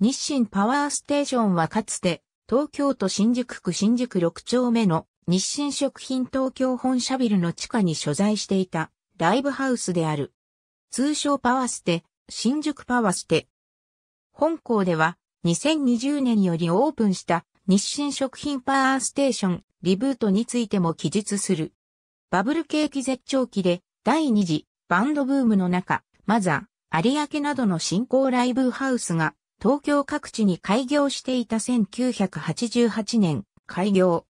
日清パワーステーションはかつて、東京都新宿区新宿6丁目の日清食品東京本社ビルの地下に所在していたライブハウスである。通称パワステ、新宿パワステ。本校では2020年よりオープンした日清食品パワーステーションリブートについても記述する。バブル景気絶頂期で第二次バンドブームの中、マザー、有明などの新興ライブハウスが東京各地に開業していた1988年、開業。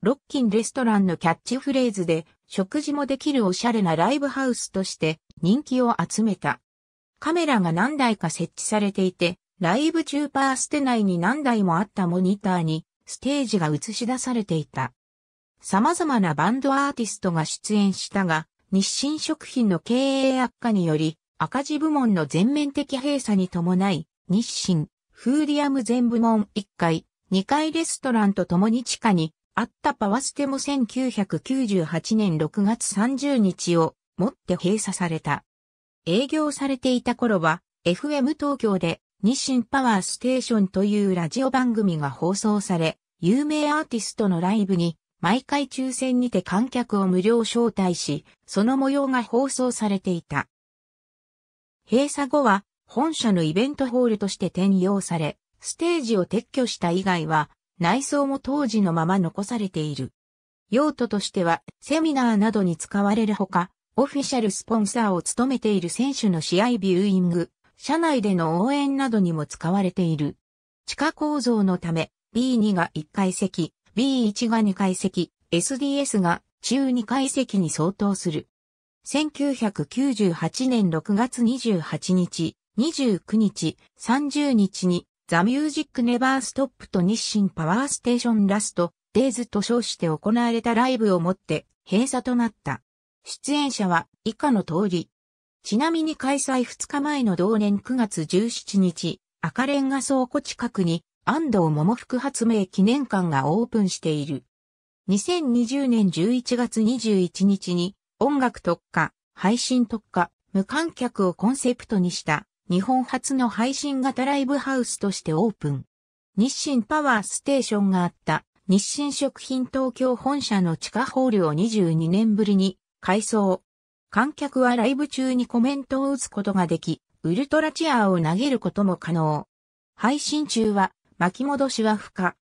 ロッキンレストランのキャッチフレーズで、食事もできるおしゃれなライブハウスとして人気を集めた。カメラが何台か設置されていて、ライブ中パーステ内に何台もあったモニターにステージが映し出されていた。様々なバンドアーティストが出演したが、日清食品の経営悪化により赤字部門の全面的閉鎖に伴い、日清、フーリアム全部門1階、2階レストランと共に地下にあったパワステも1998年6月30日をもって閉鎖された。営業されていた頃は FM 東京で日清パワーステーションというラジオ番組が放送され、有名アーティストのライブに毎回抽選にて観客を無料招待し、その模様が放送されていた。閉鎖後は本社のイベントホールとして転用され、ステージを撤去した以外は、内装も当時のまま残されている。用途としては、セミナーなどに使われるほか、オフィシャルスポンサーを務めている選手の試合ビューイング、社内での応援などにも使われている。地下構造のため、B2 が1階席、B1 が2階席、SDS が中2階席に相当する。1998年6月28日、29日、30日に、ザ・ミュージック・ネバー・ストップと日清パワーステーション・ラスト、デイズと称して行われたライブをもって閉鎖となった。出演者は以下の通り。ちなみに開催2日前の同年9月17日、赤レンガ倉庫近くに安藤桃福発明記念館がオープンしている。2020年11月21日に音楽特化、配信特化、無観客をコンセプトにした日本初の配信型ライブハウスとしてオープン。日清パワーステーションがあった日清食品東京本社の地下ホールを22年ぶりに改装。観客はライブ中にコメントを打つことができ、ウルトラチェアを投げることも可能。配信中は巻き戻しは不可。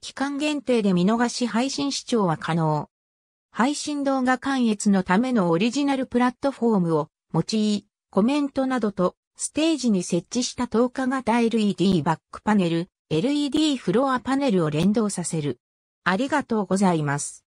期間限定で見逃し配信視聴は可能。配信動画関越のためのオリジナルプラットフォームを用い、コメントなどとステージに設置した透過型 LED バックパネル、LED フロアパネルを連動させる。ありがとうございます。